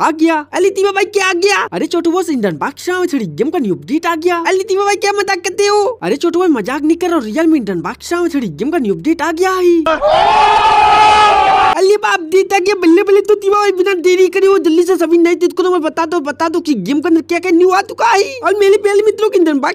आ गया अली तीवा भाई क्या आ गया अरे छोटू बॉस इंडियन बादशाह छड़ी गेम का न्यू अपडेट आ गया अली तीवा भाई क्या मजाक करते हो अरे छोटू भाई मजाक नहीं कर रहा रियल में इंडियन बादशाह छड़ी गेम का न्यू अपडेट आ गया है अली बाप देता कि बल्ले बल्ले तो तीवा बिना देरी करी वो जल्दी से सभी नहीं तीत करो मैं बता दो तो, बता दो तो कि गेम का क्या क्या न्यू आ चुका है और मेरे पहले मित्रों किंडन बाग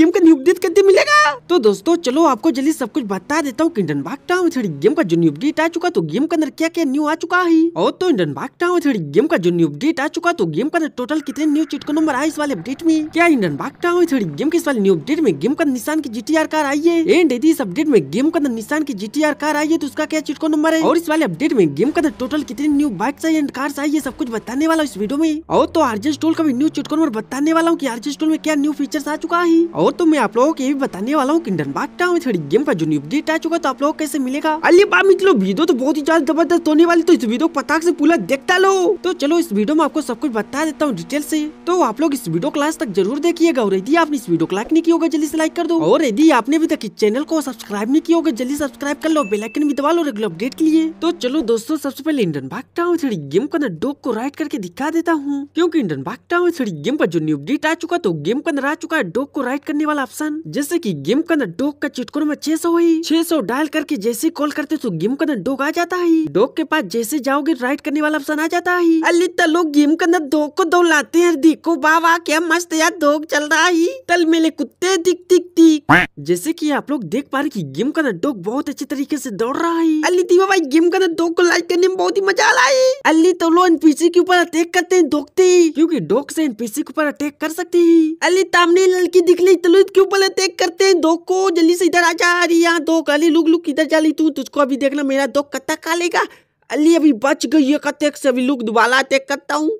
गेम का न्यू अपडेट करते मिलेगा तो दोस्तों चलो आपको जल्दी सब कुछ बता देता हूँ किंडन बाग टाउन थोड़ी गेम का जो न्यू अपडेट आ चुका तो गेम के अंदर क्या क्या न्यू आ चुका है और तो इंडन बाग टाउन थोड़ी गेम का जो न्यू अपडेट आ चुका तो गेम का टोटल कितने न्यू चिटको नंबर आए इस वाले अपडेट में क्या इंडन बाग टाउन थोड़ी गेम के इस वाले न्यू अपडेट में गेम का निशान की जी कार आई है एंड यदि इस अपडेट में गेम का निशान की जी कार आई है तो उसका क्या चिटको नंबर है और इस वाले अपडेट में गेम का टोटल तो कितनी न्यू बाइक आई एंड कार्स आई ये सब कुछ बताने वाला इस वीडियो में और तो आरजे स्टोल का भी न्यू चुटको और बताने वाला हूँ की आरजे स्टोल में क्या न्यू फीचर्स आ चुका है और तो मैं आप लोगों को ये भी बताने वाला हूँ किंडन बाग टाउन थोड़ी गेम का जो न्यू अपडेट आ चुका तो आप लोग कैसे मिलेगा अली बा मित्रों वीडियो तो बहुत ही ज्यादा जबरदस्त होने वाली तो इस वीडियो को पता से पूरा देखता लो तो चलो इस वीडियो में आपको सब कुछ बता देता हूँ डिटेल से तो आप लोग इस वीडियो क्लास तक जरूर देखिएगा और यदि आपने इस वीडियो को लाइक नहीं किया जल्दी से लाइक कर दो और यदि आपने अभी तक इस चैनल को सब्सक्राइब नहीं किया होगा जल्दी सब्सक्राइब कर लो बेलाइकन भी दबा लो रेगुलर अपडेट के लिए तो चलो दोस्तों सबसे पहले इंडियन बैक टाउन छड़ी गेम के अंदर डॉग को राइड करके दिखा देता हूँ क्योंकि इंडियन बैक टाउन छड़ी गेम पर जो न्यू अपडेट आ चुका तो गेम के अंदर आ चुका है डॉग को राइड करने वाला ऑप्शन जैसे की गेम के अंदर डॉग का चिटको में छह सौ ही छह सौ डायल करके जैसे कॉल करते तो गेम के अंदर डॉग आ जाता है डॉग के पास जैसे जाओगे राइड करने वाला ऑप्शन आ जाता है अली लोग गेम के अंदर डॉग को दौड़ाते हैं देखो बाबा क्या मस्त यार डॉग चल रहा है तल मेले कुत्ते दिख दिख दिख जैसे की आप लोग देख पा रहे की गेम का अंदर डॉग बहुत अच्छे तरीके ऐसी दौड़ रहा है अली बाबा गेम का दो को लाइक करने में बहुत ही मजा आ है अली तो लो एनपीसी के ऊपर अटैक करते हैं डॉग से क्योंकि डॉग से एनपीसी के ऊपर अटैक कर सकती है अली तामने लड़की दिख ली तो के ऊपर अटैक करते हैं डॉग को जल्दी से इधर आ जा रही यहाँ डॉग अली लुक लुक इधर जा रही तू तुझको अभी देखना मेरा डॉग कत्ता खा लेगा अली अभी बच गई है कत्ते अभी लुक दुबाला अटैक करता हूँ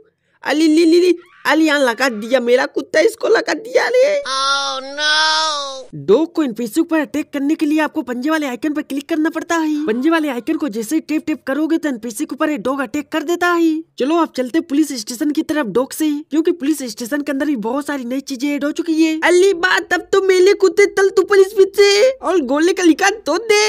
अली ली ली ली Alguien लगा दिया मेरा कुत्ता इसको लगा दिया रे oh, no. डॉग को इन फेसबुक पर अटैक करने के लिए आपको पंजे वाले आइकन पर क्लिक करना पड़ता है पंजे वाले आइकन को जैसे ही टेप टेप करोगे तो इन के ऊपर डॉग अटैक कर देता है चलो आप चलते पुलिस स्टेशन की तरफ डॉग से क्योंकि पुलिस स्टेशन के अंदर भी बहुत सारी नई चीजें एड हो चुकी है अली बात अब तो मेले कुत्ते तल तू पुलिस पीछे और गोले का लिखा तो दे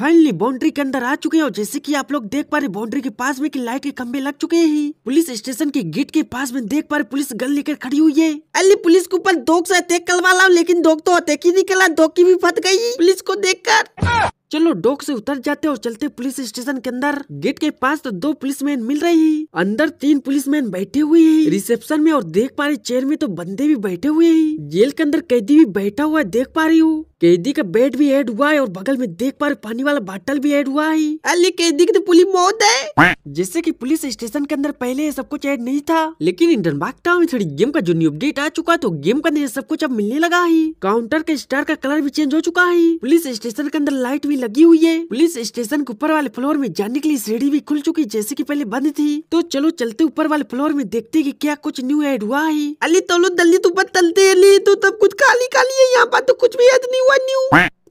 फाइनली बाउंड्री के अंदर आ चुके हैं और जैसे कि आप लोग देख पा रहे बाउंड्री के पास में कि लाइट के खंबे लग चुके हैं पुलिस स्टेशन के गेट के पास में देख पा रहे पुलिस गन लेकर खड़ी हुई है अली पुलिस के ऊपर दोग से अटैक करवा लाओ लेकिन दोग तो अटैक ही निकला दोग की भी फट गई पुलिस को देखकर चलो डॉक से उतर जाते और चलते पुलिस स्टेशन के अंदर गेट के पास तो दो पुलिस मैन मिल रहे हैं अंदर तीन पुलिस मैन बैठे हुए हैं रिसेप्शन में और देख पा रहे चेयर में तो बंदे भी बैठे हुए हैं जेल के अंदर कैदी भी बैठा हुआ है देख पा रही हूँ कैदी का बेड भी ऐड हुआ है और बगल में देख पा रहे पानी वाला बाटल भी ऐड हुआ है अली कैदी की तो पुलिस मौत है जैसे कि पुलिस स्टेशन के अंदर पहले ये सब कुछ ऐड नहीं था लेकिन इन बाग टाउन में थोड़ी गेम का जो न्यू अपडेट आ चुका तो गेम के अंदर ये सब कुछ अब मिलने लगा है काउंटर के स्टार का कलर भी चेंज हो चुका है पुलिस स्टेशन के अंदर लाइट भी लगी हुई है पुलिस स्टेशन के ऊपर वाले फ्लोर में जाने के लिए सीढ़ी भी खुल चुकी जैसे कि पहले बंद थी तो चलो चलते ऊपर वाले फ्लोर में देखते कि क्या कुछ न्यू ऐड हुआ है अली तो लो दल्ली तो बत तलते अली तो तब कुछ काली काली है यहाँ पर तो कुछ भी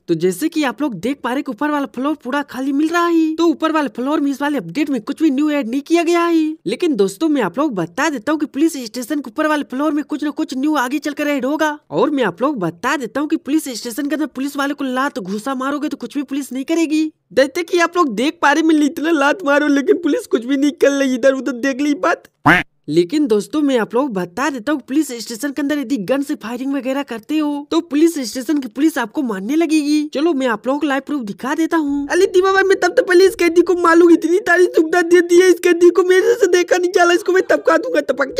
तो जैसे कि आप लोग देख पा रहे ऊपर वाला फ्लोर पूरा खाली मिल रहा है तो ऊपर वाले फ्लोर में इस वाले अपडेट में कुछ भी न्यू एड नहीं किया गया है लेकिन दोस्तों मैं आप लोग बता देता हूँ की पुलिस स्टेशन के ऊपर वाले फ्लोर में कुछ न कुछ न्यू आगे चलकर एड होगा और मैं आप लोग बता देता हूँ की पुलिस स्टेशन के अंदर पुलिस वाले को लात घुसा मारोगे तो कुछ भी पुलिस नहीं करेगी जैसे कि आप लोग देख पा रहे मैं इतना लात मारो लेकिन पुलिस कुछ भी नहीं कर रही इधर उधर देख ली बात लेकिन दोस्तों मैं आप लोग बता देता हूँ पुलिस स्टेशन के अंदर यदि गन से फायरिंग वगैरह करते हो तो पुलिस स्टेशन की पुलिस आपको मानने लगेगी चलो मैं आप लोग को लाइव प्रूफ दिखा देता हूँ अली दीवा मैं तब तो पहले इस कैदी को मालूम इतनी तारीफ सुविधा दे दी है इस कैदी को मेरे से देखा नहीं चला इसको मैं तबका दूंगा तबक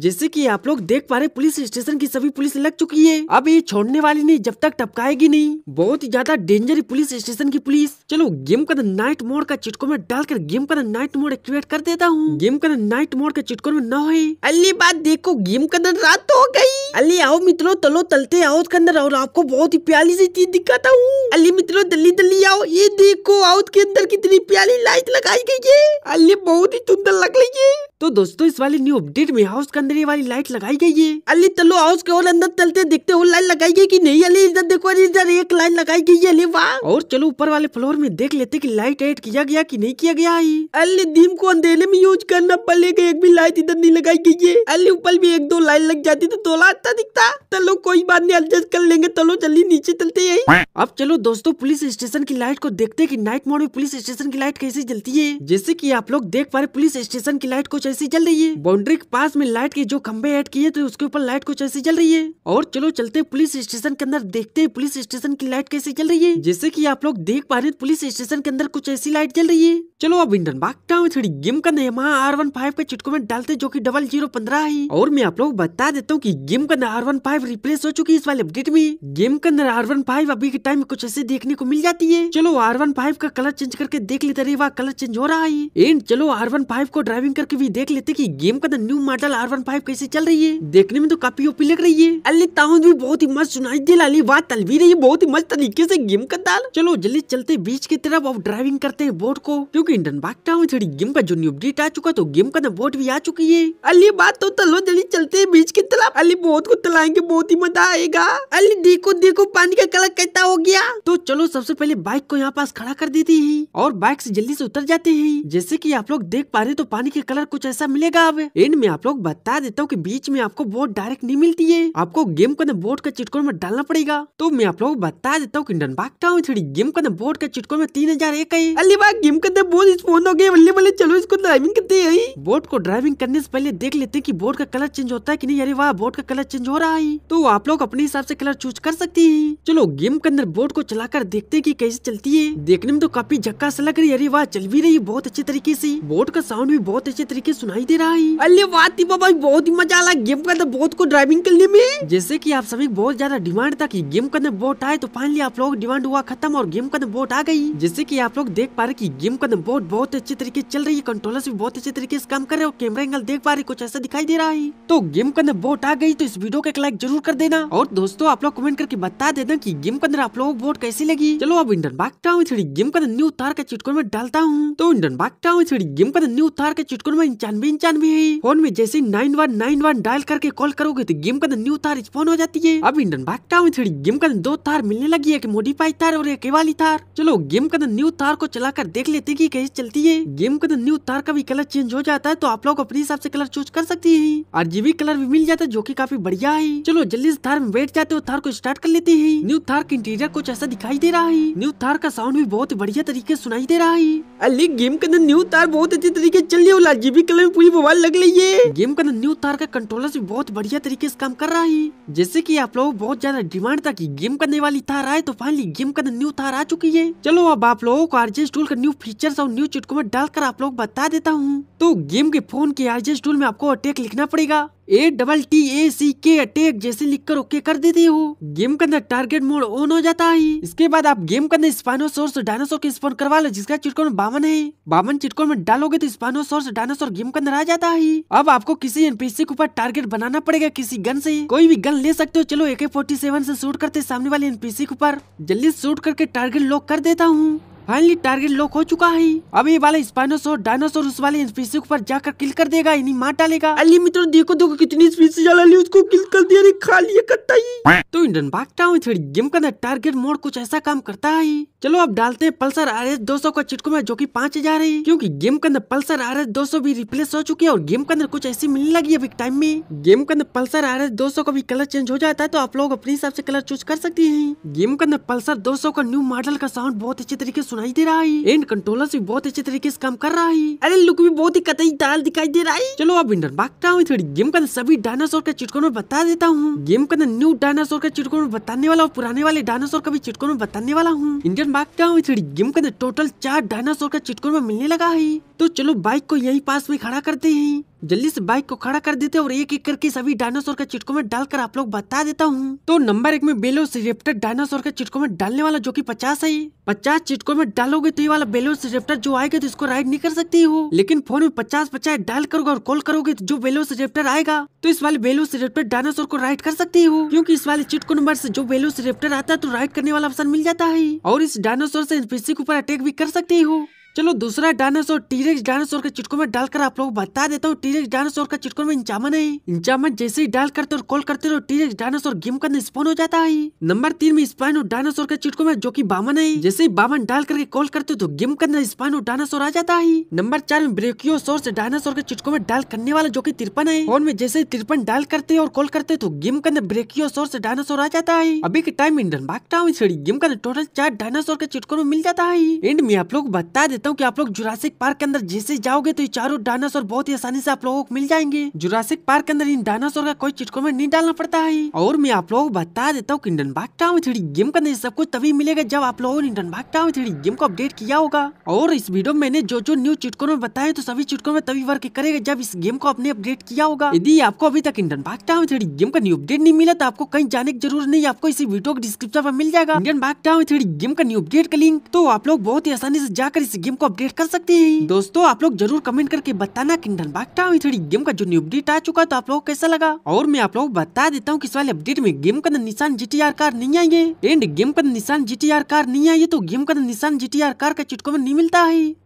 जैसे कि आप लोग देख पा रहे पुलिस स्टेशन की सभी पुलिस लग चुकी है अब ये छोड़ने वाली नहीं जब तक टपकाएगी नहीं बहुत ही ज्यादा डेंजर पुलिस स्टेशन की पुलिस चलो गेम तो का नाइट मोड का चिटको में डालकर गेम का नाइट मोड एक्टिवेट कर देता हूँ गेम का नाइट मोड का चिटको में न हो अली बात देखो गेम का रात हो गई अली आओ मित्रों तलो तलते आओ उसके अंदर और आपको बहुत ही प्याली सी चीज दिखाता हूँ अली मित्रों दल्ली दल्ली आओ ये देखो आउट के अंदर कितनी प्याली लाइट लगाई गई है अली बहुत ही सुंदर लग रही है तो दोस्तों इस वाली न्यू अपडेट में हाउस के अंदर ये वाली लाइट लगाई गई है अली चलो हाउस के और अंदर चलते देखते हो लाइट लगाई गई कि नहीं अली इधर देखो अली इधर एक लाइट लगाई गई है अली वाह और चलो ऊपर वाले फ्लोर में देख लेते कि लाइट एड किया गया कि नहीं किया गया है अली दिन को अंधेरे में यूज करना पड़ेगा एक भी लाइट इधर नहीं लगाई गई है अली ऊपर भी एक दो लाइट लग जाती तो थोड़ा अच्छा दिखता चलो कोई बात नहीं एडजस्ट कर लेंगे चलो जल्दी नीचे चलते यही अब चलो दोस्तों पुलिस स्टेशन की लाइट को देखते की नाइट मोड में पुलिस स्टेशन की लाइट कैसे जलती है जैसे की आप लोग देख पा रहे पुलिस स्टेशन की लाइट को ऐसी जल रही है बाउंड्री के पास में लाइट के जो खम्बे एड किए थे उसके ऊपर लाइट कुछ ऐसी जल रही है और चलो चलते पुलिस स्टेशन के अंदर देखते हैं पुलिस स्टेशन की लाइट कैसे जल रही है जैसे की आप लोग देख पा रहे पुलिस स्टेशन के अंदर कुछ ऐसी लाइट जल रही है चलो अब इंडन बाग टाउन थोड़ी गेम का नाम आर वन फाइव के चिटको में डालते जो की डबल जीरो पंद्रह है और मैं आप लोग बता देता हूँ की गेम का आर वन फाइव रिप्लेस हो चुकी है इस वाले अपडेट में गेम के अंदर आर वन फाइव अभी के टाइम कुछ ऐसी देखने को मिल जाती है चलो आर वन फाइव का कलर चेंज करके देख लेते रहे कलर चेंज हो रहा है एंड चलो आर वन फाइव को ड्राइविंग करके भी देख देख लेते कि गेम का new model R one five कैसे चल रही है देखने में तो काफी ओपी लग रही है अल्ली ताउन भी बहुत ही मस्त सुनाई दे लाली बात तल भी रही है बहुत ही मस्त तरीके से गेम का दाल चलो जल्दी चलते बीच की तरफ और ड्राइविंग करते हैं बोट को क्यूँकी इंडियन बाग टाउन थोड़ी गेम का जो न्यू अपडेट आ चुका तो गेम का बोट भी आ चुकी है अली बात तो तलो जल्दी चलते है बीच की तरफ अली बहुत को तलाएंगे बहुत ही मजा आएगा अली देखो देखो पानी का कलर कैसा हो गया तो चलो सबसे पहले बाइक को यहाँ पास खड़ा कर देती है और बाइक से जल्दी से उतर जाते हैं जैसे कि आप लोग देख पा रहे तो पानी के कलर कुछ पैसा मिलेगा अब एंड में आप लोग बता देता हूँ की बीच में आपको बोट डायरेक्ट नहीं मिलती है आपको गेम को बोट का चिटकोर में डालना पड़ेगा तो मैं आप लोग बता देता हूँ डन भागता हूँ थोड़ी गेम का बोट का चिटकोर में तीन हजार एक है अली बाग गेम के अंदर बोट स्पोन हो गए चलो इसको ड्राइविंग करते हैं बोट को ड्राइविंग करने से पहले देख लेते हैं कि बोट का कलर चेंज होता है कि नहीं अरे वाह बोट का कलर चेंज हो रहा है तो आप लोग अपने हिसाब से कलर चूज कर सकते हैं चलो गेम के अंदर बोट को चलाकर देखते हैं कि कैसे चलती है देखने में तो काफी झक्का लग रही है अरे वाह चल भी रही है बहुत अच्छे तरीके से बोट का साउंड भी बहुत अच्छे तरीके के सुनाई दे रहा है अरे वाह दीपा बहुत ही मजा आला गेम के अंदर बहुत को ड्राइविंग करने में जैसे की आप सभी बहुत ज्यादा डिमांड था की गेम के अंदर बोट आए तो फाइनली आप लोग डिमांड हुआ खत्म और गेम के अंदर बोट आ गई जैसे की आप लोग देख पा रहे की गेम के अंदर बोट बहुत अच्छे तरीके चल रही है कंट्रोलर भी बहुत अच्छे तरीके से काम कर रहे हो कैमरा एंगल देख पा रहे कुछ ऐसा दिखाई दे रहा है तो गेम के अंदर बोट आ गई तो इस वीडियो का एक लाइक जरूर कर देना और दोस्तों आप लोग कमेंट करके बता देना की गेम के अंदर आप लोग बोट कैसी लगी चलो अब इंडन भागता हूँ थोड़ी गेम का न्यू तार का चिटकोन में डालता हूँ तो इंडन बाग हूँ थोड़ी गेम का न्यू तार के चिटकोन में जानबी जानबी है फोन में जैसे nine one nine one dial करके कॉल करोगे तो गेम का तो न्यू तार स्पॉन हो जाती है अब इंडन भागता हूँ थोड़ी गेम का तो दो तार मिलने लगी है एक मोडिफाइड तार और एक वाली तार चलो गेम का तो न्यू तार को चलाकर देख लेते की कैसे चलती है गेम का न्यू तार का भी कलर चेंज हो जाता है तो आप लोग अपने हिसाब से कलर चूज कर सकती है आरजीबी कलर भी मिल जाता है जो की काफी बढ़िया है चलो जल्दी से थार में बैठ जाते हो थार को स्टार्ट कर लेते हैं न्यू थार का इंटीरियर कुछ ऐसा दिखाई दे रहा है न्यू थार का साउंड भी बहुत बढ़िया तरीके सुनाई दे रहा है अली गेम के अंदर न्यू तार बहुत अच्छी तरीके चल रही है कलर पूरी मोबाइल लग रही है गेम का न्यू तार का कंट्रोलर भी बहुत बढ़िया तरीके से काम कर रहा है जैसे की आप लोग बहुत ज्यादा डिमांड था की गेम करने वाली तार आए तो फाइनली गेम का न्यू तार आ चुकी है चलो अब आप लोगों को आरजेस टूल का न्यू फीचर और न्यू चुटको में डालकर आप लोग बता देता हूँ तो गेम के फोन के आरजेस टूल में आपको अटैक लिखना पड़ेगा ए डबल टी ए सी के अटैक जैसे लिखकर ओके कर देते हो गेम के अंदर टारगेट मोड ऑन हो जाता है इसके बाद आप गेम के अंदर स्पाइनोसोर्स डायनासोर के स्पॉन करवा लो जिसका चिटकोन बावन है बावन चिटकोन में डालोगे तो स्पाइनोसोर्स डायनासोर गेम के अंदर आ जाता है अब आपको किसी एनपीसी के ऊपर टारगेट बनाना पड़ेगा किसी गन से कोई भी गन ले सकते हो चलो ए के फोर्टी सेवन से शूट करते सामने वाले एनपीसी के ऊपर जल्दी शूट करके टारगेट लॉक कर देता हूँ फाइनली टारगेट लॉक हो चुका है अब ये वाला स्पाइनोसोर डायनासोर उस वाले स्पीसी पर जाकर किल कर देगा इन्हें मार डालेगा अली मित्रों देखो देखो कितनी स्पीसी जला ली उसको किल कर दिया रे खा लिया कत्ता ही तो इंडियन भागता हूँ थोड़ी गेम का टारगेट मोड कुछ ऐसा काम करता है चलो अब डालते हैं पल्सर आर एस दो सौ का चिटको में जो की पाँच हजार है क्यूँकी गेम के अंदर पल्सर आर एस दो सौ भी रिप्लेस हो चुकी है और गेम के अंदर कुछ ऐसी मिलने लगी अभी टाइम में गेम के अंदर पल्सर आर एस दो सौ का भी कलर चेंज हो जाता है तो आप लोग अपने हिसाब से कलर चूज कर सकती है गेम के अंदर पल्सर दो सौ का न्यू मॉडल का साउंड बहुत अच्छे तरीके से सुनाई दे रहा है एंड कंट्रोलर भी बहुत अच्छे तरीके से काम कर रहा है अरे लुक भी बहुत ही कतई दाल दिखाई दे रहा है चलो अब इंडर भागता हूँ थोड़ी गेम का सभी डायनासोर का चिटकोन में बता देता हूँ गेम का न्यू डायनासोर का चिटकोन में बताने वाला और पुराने वाले डायनासोर का भी चिटकोन में बताने वाला हूँ इंडियन भागता हूँ थोड़ी गेम का टोटल चार डायनासोर का चिटकोन में मिलने लगा है तो चलो बाइक को यही पास में खड़ा करते हैं जल्दी से बाइक को खड़ा कर देते और एक एक करके सभी डायनासोर के चिटकों में डालकर आप लोग बता देता हूँ तो नंबर एक में बेलोस रेप्टर डायनासोर के चिटकों में डालने वाला जो की पचास है पचास चिटकों में डालोगे तो ये वाला बेलोस रेप्टर जो आएगा तो इसको राइड नहीं कर सकती हो लेकिन फोन में पचास पचास डायल करोगे और कॉल करोगे तो जो बेलोस रेप्टर आएगा तो इस वाले बेलोस रेप्टर डायनासोर को राइड कर सकती हो क्यूँकी इस वाले चिटको नंबर ऐसी जो बेलोस रेप्टर आता है तो राइड करने वाला ऑप्शन मिल जाता है और इस डायनासोर ऐसी ऊपर अटैक भी कर सकती हो चलो दूसरा डायनासोर टीरेक्स डायनासोर के चुटकों में डालकर आप लोग बता देता हूँ टीरेक्स डायनासोर का चुटकों में इंचामन है इंचामन जैसे ही डाल करते और कॉल करते रहो टीरेक्स डायनासोर गेम का स्पॉन हो जाता है नंबर तीन में स्पाइन और डायनासोर के चुटकों में जो की बामन है जैसे ही बामन डाल करके कॉल करते तो गेम का स्पाइन और डायनासोर आ जाता है नंबर चार में ब्रेकियोसोर से डायनासोर के चुटकों में डाल करने वाला जो की तिरपन है फोन में जैसे तिरपन डाल करते और कॉल करते तो गेम का ब्रेकियोसोर से डायनासोर आ जाता है अभी के टाइम इंडन भागता हूँ गेम का टोटल चार डायनासोर के चुटकों में मिल जाता है एंड में आप लोग बता देते देता हूँ की आप लोग जुरासिक पार्क के अंदर जैसे जाओगे तो ये चारों डायनासोर बहुत ही आसानी से आप लोगों को मिल जाएंगे जुरासिक पार्क के अंदर इन डायनासोर का कोई चिटको में नहीं डालना पड़ता है और मैं आप लोगों को बता देता हूँ किंडन बाग टाउन थ्री गेम के अंदर सब कुछ तभी मिलेगा जब आप लोगों ने इंडन बाग टाउन थ्री गेम को अपडेट किया होगा और इस वीडियो में मैंने जो जो न्यू चिटको में बताया तो सभी चिटको में तभी वर्क करेगा जब इस गेम को आपने अपडेट किया होगा यदि आपको अभी तक इंडन बाग टाउन थ्री गेम का न्यू अपडेट नहीं मिला तो आपको कहीं जाने की जरूरत नहीं आपको इसी वीडियो के डिस्क्रिप्शन में मिल जाएगा इंडन बाग टाउन थ्री गेम का न्यू अपडेट का लिंक तो आप लोग बहुत ही आसानी से जाकर इस गेम गेम को अपडेट कर सकते हैं दोस्तों आप लोग जरूर कमेंट करके बताना किंडन बागटाओ थोड़ी गेम का जो न्यू अपडेट आ चुका तो आप लोग कैसा लगा और मैं आप लोग बता देता हूँ किस वाले अपडेट में गेम का निशान जी कार नहीं आएंगे एंड गेम का निशान जी कार नहीं आई तो गेम का निशान जी कार का चिटको में नहीं मिलता है